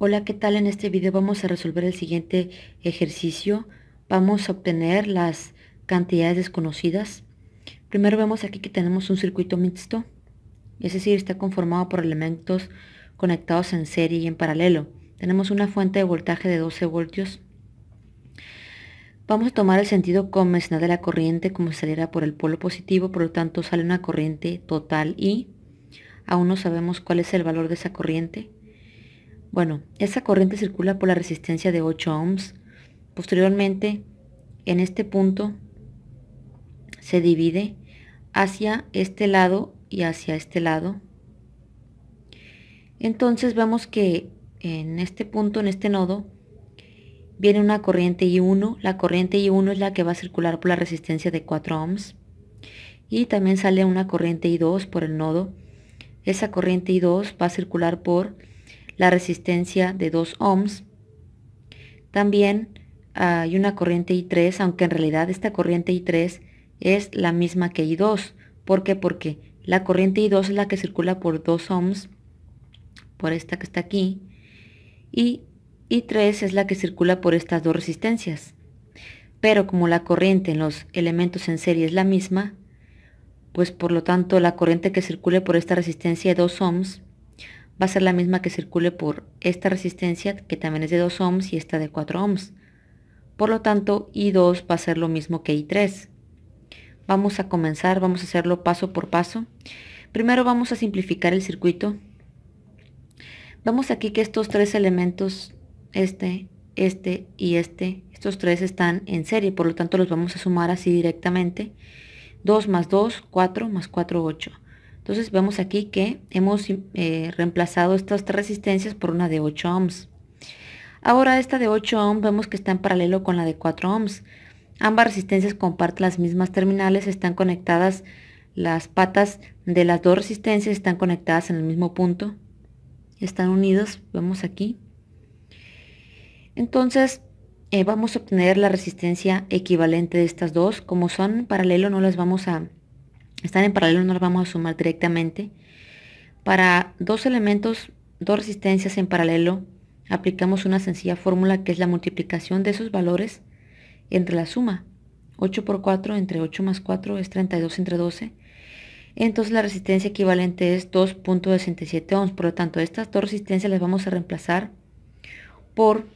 Hola, ¿qué tal? En este video vamos a resolver el siguiente ejercicio. Vamos a obtener las cantidades desconocidas. Primero vemos aquí que tenemos un circuito mixto, es decir, está conformado por elementos conectados en serie y en paralelo. Tenemos una fuente de voltaje de 12 voltios. Vamos a tomar el sentido convencional de la corriente como si saliera por el polo positivo, por lo tanto sale una corriente total y aún no sabemos cuál es el valor de esa corriente. Bueno, esa corriente circula por la resistencia de 8 ohms. Posteriormente, en este punto se divide hacia este lado y hacia este lado. Entonces vemos que en este punto, en este nodo, viene una corriente I1. La corriente I1 es la que va a circular por la resistencia de 4 ohms. Y también sale una corriente I2 por el nodo. Esa corriente I2 va a circular por la resistencia de 2 ohms. También hay una corriente I3, aunque en realidad esta corriente I3 es la misma que I2. ¿Por qué? Porque la corriente I2 es la que circula por 2 ohms, por esta que está aquí, y I3 es la que circula por estas dos resistencias. Pero como la corriente en los elementos en serie es la misma, pues por lo tanto la corriente que circule por esta resistencia de 2 ohms va a ser la misma que circule por esta resistencia que también es de 2 ohms y esta de 4 ohms. Por lo tanto, I2 va a ser lo mismo que I3. Vamos a comenzar, vamos a hacerlo paso por paso. Primero vamos a simplificar el circuito. vamos aquí que estos tres elementos, este, este y este, estos tres están en serie, por lo tanto los vamos a sumar así directamente. 2 más 2, 4 más 4, 8. Entonces vemos aquí que hemos eh, reemplazado estas tres resistencias por una de 8 ohms. Ahora esta de 8 ohms vemos que está en paralelo con la de 4 ohms. Ambas resistencias comparten las mismas terminales, están conectadas, las patas de las dos resistencias están conectadas en el mismo punto. Están unidos, vemos aquí. Entonces eh, vamos a obtener la resistencia equivalente de estas dos. Como son paralelo no las vamos a están en paralelo, no las vamos a sumar directamente. Para dos elementos, dos resistencias en paralelo, aplicamos una sencilla fórmula que es la multiplicación de esos valores entre la suma. 8 por 4 entre 8 más 4 es 32 entre 12. Entonces la resistencia equivalente es 2.67 ohms. Por lo tanto, estas dos resistencias las vamos a reemplazar por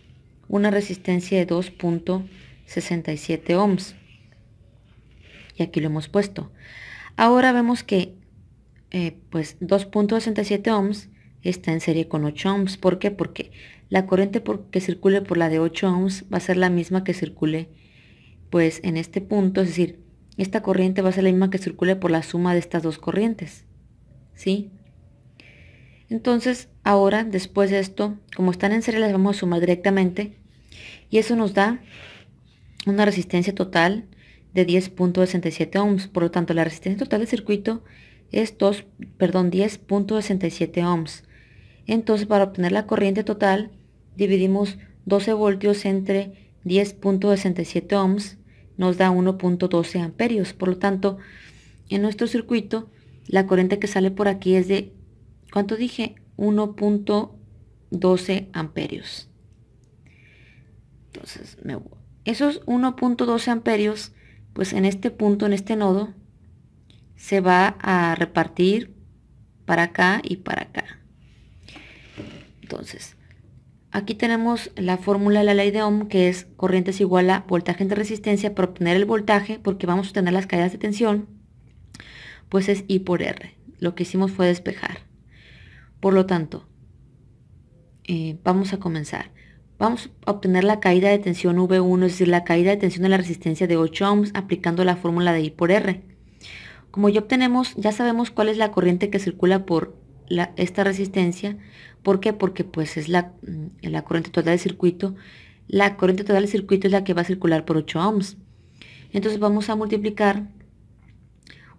una resistencia de 2.67 ohms. Y aquí lo hemos puesto. Ahora vemos que eh, pues 2.67 ohms está en serie con 8 ohms. ¿Por qué? Porque la corriente que circule por la de 8 ohms va a ser la misma que circule pues en este punto. Es decir, esta corriente va a ser la misma que circule por la suma de estas dos corrientes. ¿Sí? Entonces, ahora, después de esto, como están en serie, las vamos a sumar directamente. Y eso nos da una resistencia total de 10.67 ohms. Por lo tanto, la resistencia total del circuito es 2, perdón, 10.67 ohms. Entonces, para obtener la corriente total, dividimos 12 voltios entre 10.67 ohms, nos da 1.12 amperios. Por lo tanto, en nuestro circuito, la corriente que sale por aquí es de, ¿cuánto dije? 1.12 amperios. Entonces, me, esos 1.12 amperios pues en este punto, en este nodo, se va a repartir para acá y para acá. Entonces, aquí tenemos la fórmula de la ley de Ohm, que es corriente es igual a voltaje entre resistencia, para obtener el voltaje, porque vamos a tener las caídas de tensión, pues es I por R. Lo que hicimos fue despejar. Por lo tanto, eh, vamos a comenzar. Vamos a obtener la caída de tensión V1, es decir, la caída de tensión de la resistencia de 8 ohms aplicando la fórmula de I por R. Como ya obtenemos, ya sabemos cuál es la corriente que circula por esta resistencia. ¿Por qué? Porque pues es mm, la, corriente total del circuito. La corriente total del circuito es la que va a circular por 8 ohms. Entonces vamos a multiplicar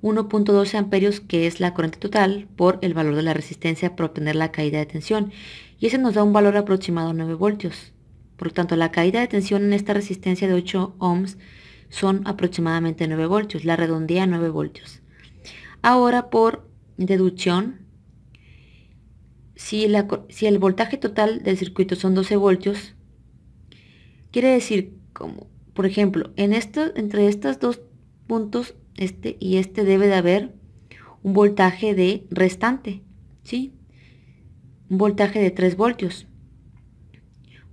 1.12 amperios, que es la corriente total, por el valor de la resistencia para obtener la caída de tensión. Y ese nos da un valor aproximado a 9 voltios. Por lo tanto, la caída de tensión en esta resistencia de 8 ohms son aproximadamente 9 voltios, la redondea 9 voltios. Ahora, por deducción, si, el voltaje total del circuito son 12 voltios, quiere decir, como, por ejemplo, entre estos dos puntos, este y este, debe de haber un voltaje de restante, ¿sí? Un voltaje de 3 voltios.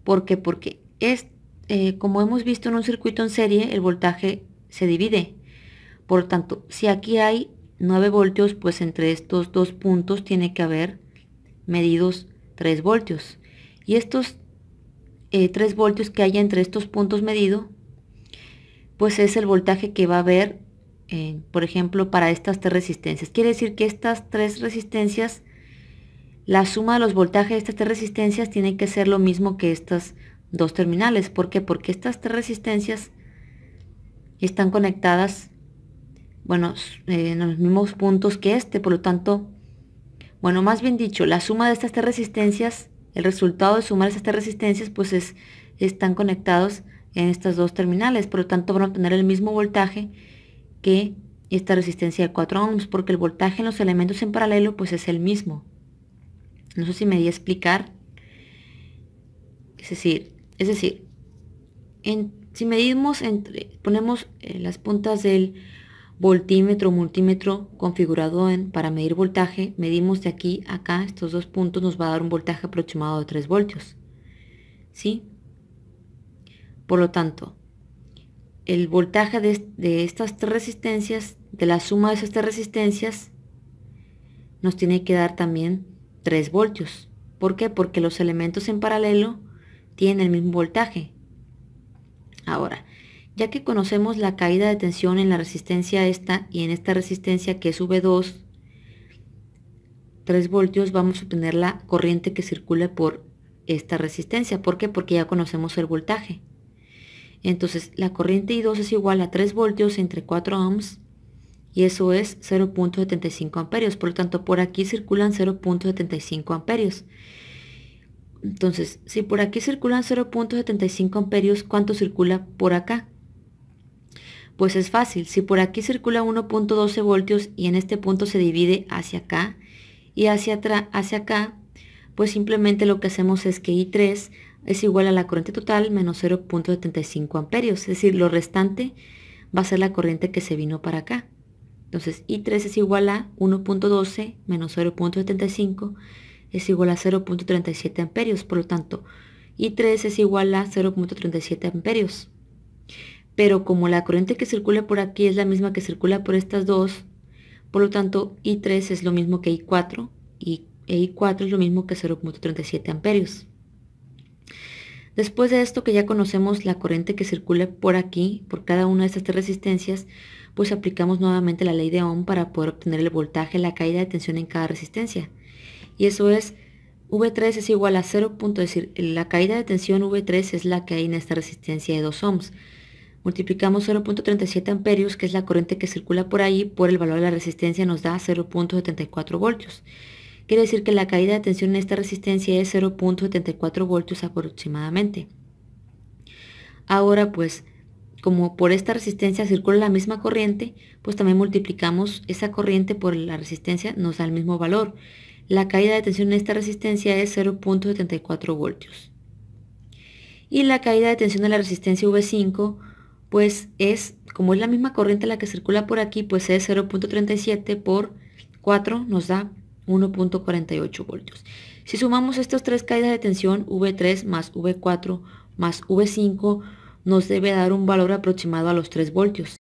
¿Por qué? Porque es, eh, como hemos visto en un circuito en serie, el voltaje se divide. Por tanto, si aquí hay 9 voltios, pues entre estos dos puntos tiene que haber medidos 3 voltios. Y estos 3 eh, voltios que haya entre estos puntos medido, pues es el voltaje que va a haber, eh, por ejemplo, para estas tres resistencias. Quiere decir que estas tres resistencias la suma de los voltajes de estas tres resistencias tiene que ser lo mismo que estas dos terminales. ¿Por qué? Porque estas tres resistencias están conectadas, bueno, eh, en los mismos puntos que este, por lo tanto, bueno, más bien dicho, la suma de estas tres resistencias, el resultado de sumar estas tres resistencias, pues es, están conectados en estas dos terminales, por lo tanto van a tener el mismo voltaje que esta resistencia de 4 ohms, porque el voltaje en los elementos en paralelo pues es el mismo. No sé si me di a explicar. Es decir, es decir, si medimos, ponemos eh, las puntas del voltímetro, multímetro configurado en, para medir voltaje, medimos de aquí a acá, estos dos puntos nos va a dar un voltaje aproximado de 3 voltios. ¿Sí? Por lo tanto, el voltaje de, de estas tres resistencias, de la suma de estas tres resistencias, nos tiene que dar también 3 voltios. ¿Por qué? Porque los elementos en paralelo tienen el mismo voltaje. Ahora, ya que conocemos la caída de tensión en la resistencia esta y en esta resistencia que es V2, 3 voltios, vamos a obtener la corriente que circula por esta resistencia. ¿Por qué? Porque ya conocemos el voltaje. Entonces, la corriente I2 es igual a 3 voltios entre 4 ohms y eso es 0.75 amperios. Por lo tanto, por aquí circulan 0.75 amperios. Entonces, si por aquí circulan 0.75 amperios, ¿cuánto circula por acá? Pues es fácil, si por aquí circula 1.12 voltios y en este punto se divide hacia acá y hacia, hacia acá, pues simplemente lo que hacemos es que I3 es igual a la corriente total menos 0.75 amperios, es decir, lo restante va a ser la corriente que se vino para acá. Entonces I3 es igual a 1.12 menos 0.75 es igual a 0.37 amperios. Por lo tanto, I3 es igual a 0.37 amperios. Pero como la corriente que circula por aquí es la misma que circula por estas dos, por lo tanto I3 es lo mismo que I4 y e I4 es lo mismo que 0.37 amperios. Después de esto que ya conocemos la corriente que circula por aquí, por cada una de estas tres resistencias, pues aplicamos nuevamente la ley de Ohm para poder obtener el voltaje, la caída de tensión en cada resistencia. Y eso es, V3 es igual a 0. decir, la caída de tensión V3 es la que hay en esta resistencia de 2 ohms. Multiplicamos 0.37 amperios, que es la corriente que circula por ahí, por el valor de la resistencia nos da 0.74 voltios. Quiere decir que la caída de tensión en esta resistencia es 0.74 voltios aproximadamente. Ahora pues como por esta resistencia circula la misma corriente, pues también multiplicamos esa corriente por la resistencia, nos da el mismo valor. La caída de tensión en esta resistencia es 0.74 voltios. Y la caída de tensión de la resistencia V5, pues es, como es la misma corriente la que circula por aquí, pues es 0.37 por 4 nos da 1.48 voltios. Si sumamos estas tres caídas de tensión, V3 más V4 más V5, nos debe dar un valor aproximado a los 3 voltios.